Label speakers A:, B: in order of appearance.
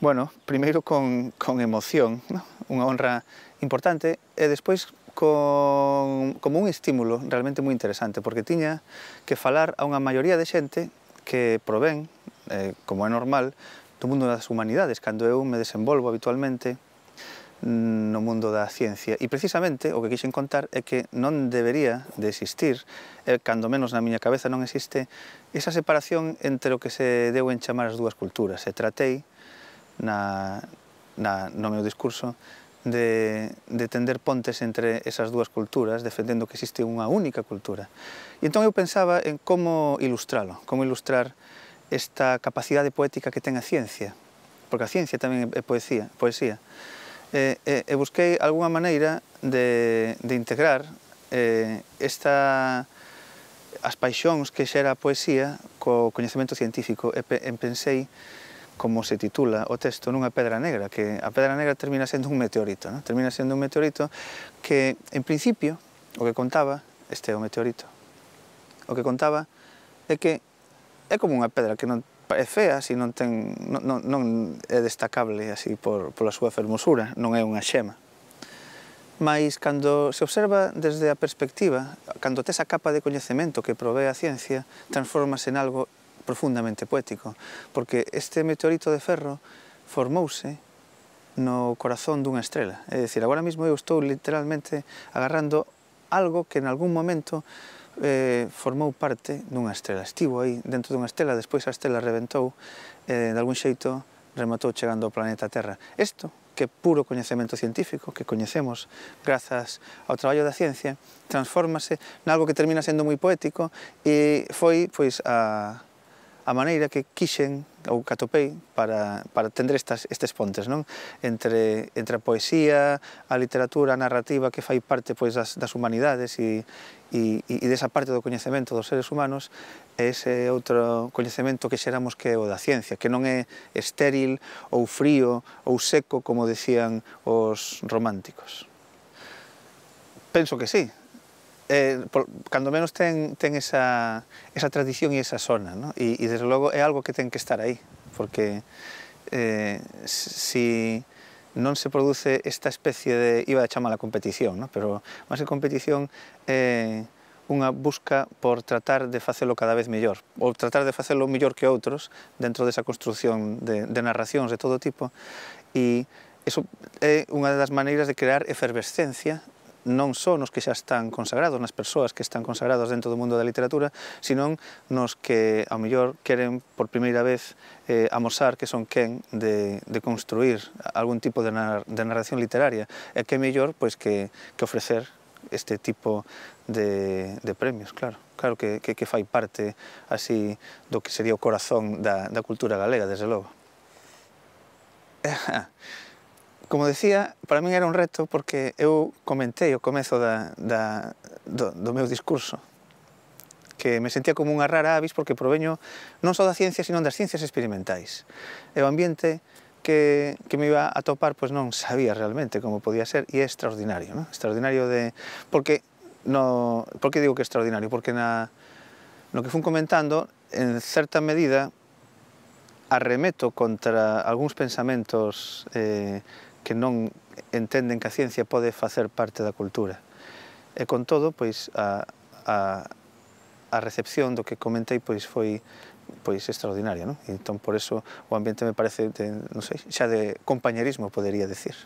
A: bueno, primeiro con, con emoción, ¿no? unha honra importante, e despois con, como un estímulo realmente moi interesante, porque tiña que falar a unha maioría de xente que provén, eh, como é normal, do mundo das humanidades, cando eu me desenvolvo habitualmente mm, no mundo da ciencia. E precisamente o que quixen contar é que non debería de existir, eh, cando menos na miña cabeza non existe, esa separación entre o que se deu en chamar as dúas culturas. E tratei na, na, no meu discurso de, de tender pontes entre esas dúas culturas, defendendo que existe unha única cultura. E entón eu pensaba en como ilustralo, como ilustrar esta capacidade poética que ten a ciencia, porque a ciencia tamén é poesía, poesía. E, e, e busquei algunha maneira de, de integrar eh, esta, as paixóns que xera a poesía co coñecemento científico e, e pensei como se titula o texto, nunha pedra negra, que a pedra negra termina sendo un meteorito, ¿no? termina sendo un meteorito que, en principio, o que contaba, este é o meteorito, o que contaba é que é como unha pedra que non é fea, si non, ten, non, non, non é destacable así por, pola súa fermosura, non é unha xema. Mas cando se observa desde a perspectiva, cando tes a capa de coñecemento que provee a ciencia, transformase en algo profundamente poético, porque este meteorito de ferro formouse no corazón dunha estrela. É dicir, agora mesmo eu estou literalmente agarrando algo que en algún momento eh, formou parte dunha estrela. Estivo aí dentro dunha estrela, despois a estrela reventou, eh, de algún xeito rematou chegando ao planeta Terra. Isto que puro coñecemento científico que coñecemos grazas ao traballo da ciencia transfórmase nalgo que termina sendo moi poético e foi pois a a maneira que quixen ou que atopei para, para tender estas, estes pontes, non? Entre, entre a poesía, a literatura, a narrativa que fai parte pois, das, das humanidades e, e, e desa parte do coñecemento dos seres humanos e ese outro coñecemento que xeramos que é o da ciencia, que non é estéril ou frío ou seco, como decían os románticos. Penso que sí, eh, por, cando menos ten, ten esa, esa tradición e esa zona, ¿no? e, e desde logo é algo que ten que estar aí, porque eh, si non se produce esta especie de, iba a chamar a competición, ¿no? pero máis que competición é eh, unha busca por tratar de facelo cada vez mellor, ou tratar de facelo mellor que outros dentro desa construción de, de narracións de todo tipo, e Eso é unha das maneiras de crear efervescencia non só nos que xa están consagrados, nas persoas que están consagradas dentro do mundo da literatura, sino nos que, ao mellor, queren por primeira vez eh, amosar que son quen de, de construir algún tipo de, nar, de narración literaria. E que é mellor pois, que, que ofrecer este tipo de, de premios, claro. Claro que, que, que fai parte así do que sería o corazón da, da cultura galega, desde logo. Ah, Como decía, para min era un reto porque eu comentei o comezo da, da, do, do meu discurso que me sentía como unha rara avis porque proveño non só da ciencia, sino das ciencias experimentais. E o ambiente que, que me iba a topar pois non sabía realmente como podía ser e é extraordinario, non? Extraordinario de... Porque, no... porque digo que é extraordinario? Porque na... no que fun comentando, en certa medida, arremeto contra algúns pensamentos eh, que non entenden que a ciencia pode facer parte da cultura. E con todo, pois, a, a, a recepción do que comentei pois foi pois extraordinaria, non? E entón por eso o ambiente me parece de, non sei, xa de compañerismo poderia decir.